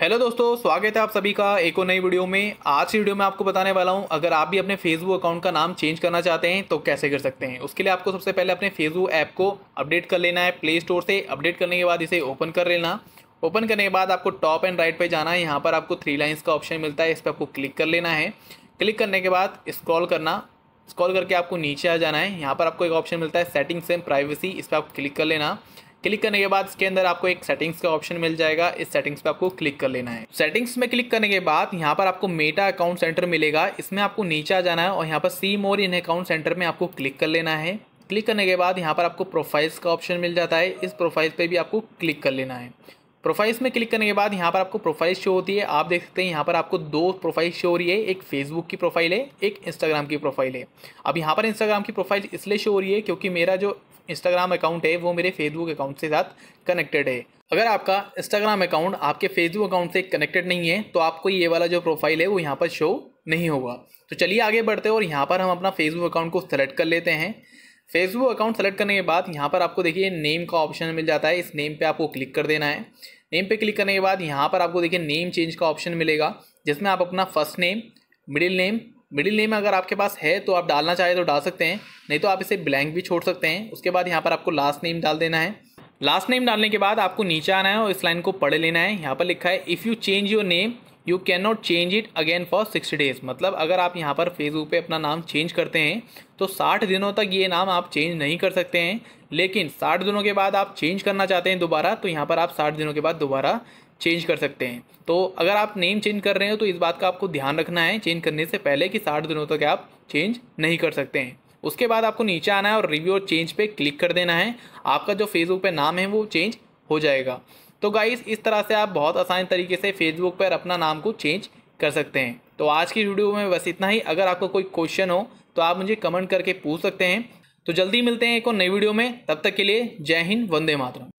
hello दोस्तों स्वागत है आप सभी का एक और नई वीडियो में आज की वीडियो में आपको बताने वाला हूं अगर आप भी अपने फेसबुक अकाउंट का नाम चेंज करना चाहते हैं तो कैसे कर सकते हैं उसके लिए आपको सबसे पहले अपने फेसबुक ऐप को अपडेट कर लेना है प्ले स्टोर से अपडेट करने के बाद इसे ओपन कर लेना ओपन करने के बाद आपको टॉप एंड राइट पर जाना है यहाँ पर आपको थ्री लाइन्स का ऑप्शन मिलता है इस पर आपको क्लिक कर लेना है क्लिक करने के बाद स्क्रॉल करना स्क्रॉल करके आपको नीचे आ जाना है यहाँ पर आपको एक ऑप्शन मिलता है सेटिंग्स एंड प्राइवेसी इस पर आप क्लिक कर लेना क्लिक करने के बाद इसके अंदर आपको एक सेटिंग्स का ऑप्शन मिल जाएगा इस सेटिंग्स पे आपको क्लिक कर लेना है सेटिंग्स में क्लिक करने के बाद यहाँ पर आपको मेटा अकाउंट सेंटर मिलेगा इसमें आपको नीचे आ जाना है और यहाँ पर सी मोर इन अकाउंट सेंटर में आपको क्लिक कर लेना है क्लिक करने के बाद यहाँ पर आपको प्रोफाइल्स का ऑप्शन मिल जाता है इस प्रोफाइल पर भी आपको क्लिक कर लेना है प्रोफाइल्स में क्लिक करने के बाद यहाँ पर आपको प्रोफाइल शो होती है आप देख सकते हैं यहाँ पर आपको दो प्रोफाइल शो हो रही है एक फेसबुक की प्रोफाइल है एक इंस्टाग्राम की प्रोफाइल है अब यहाँ पर इंस्टाग्राम की प्रोफाइल इसलिए शो हो रही है क्योंकि मेरा जो इंस्टाग्राम अकाउंट है वो मेरे फेसबुक अकाउंट से साथ कनेक्टेड है अगर आपका इंस्टाग्राम अकाउंट आपके फेसबुक अकाउंट से कनेक्टेड नहीं है तो आपको ये वाला जो प्रोफाइल है वो यहाँ पर शो नहीं होगा तो चलिए आगे बढ़ते हैं और यहाँ पर हम अपना फेसबुक अकाउंट को सेलेक्ट कर लेते हैं फेसबुक अकाउंट सेलेक्ट करने के बाद यहाँ पर आपको देखिए नेम का ऑप्शन मिल जाता है इस नेम पे आपको क्लिक कर देना है नेम पे क्लिक करने के बाद यहाँ पर आपको देखिए नेम चेंज का ऑप्शन मिलेगा जिसमें आप अपना first name middle name middle name अगर आपके पास है तो आप डालना चाहें तो डाल सकते हैं नहीं तो आप इसे ब्लैंक भी छोड़ सकते हैं उसके बाद यहाँ पर आपको लास्ट नेम डाल देना है लास्ट नेम डालने के बाद आपको नीचे आना है और इस लाइन को पढ़ लेना है यहाँ पर लिखा है if you change your name you can not change it again for six days मतलब अगर आप यहाँ पर फेसबुक पे अपना नाम चेंज करते हैं तो साठ दिनों तक ये नाम आप चेंज नहीं कर सकते हैं लेकिन साठ दिनों के बाद आप चेंज करना चाहते हैं दोबारा तो यहाँ पर आप साठ दिनों के बाद दोबारा चेंज कर सकते हैं तो अगर आप नेम चेंज कर रहे हो तो इस बात का आपको ध्यान रखना है चेंज करने से पहले कि साठ दिनों तक आप चेंज नहीं कर सकते हैं उसके बाद आपको नीचे आना है और रिव्यू और चेंज पे क्लिक कर देना है आपका जो फेसबुक पे नाम है वो चेंज हो जाएगा तो गाइस इस तरह से आप बहुत आसान तरीके से फेसबुक पर अपना नाम को चेंज कर सकते हैं तो आज की वीडियो में बस इतना ही अगर आपको कोई क्वेश्चन हो तो आप मुझे कमेंट करके पूछ सकते हैं तो जल्दी मिलते हैं एक और नई वीडियो में तब तक के लिए जय हिंद वंदे मातरम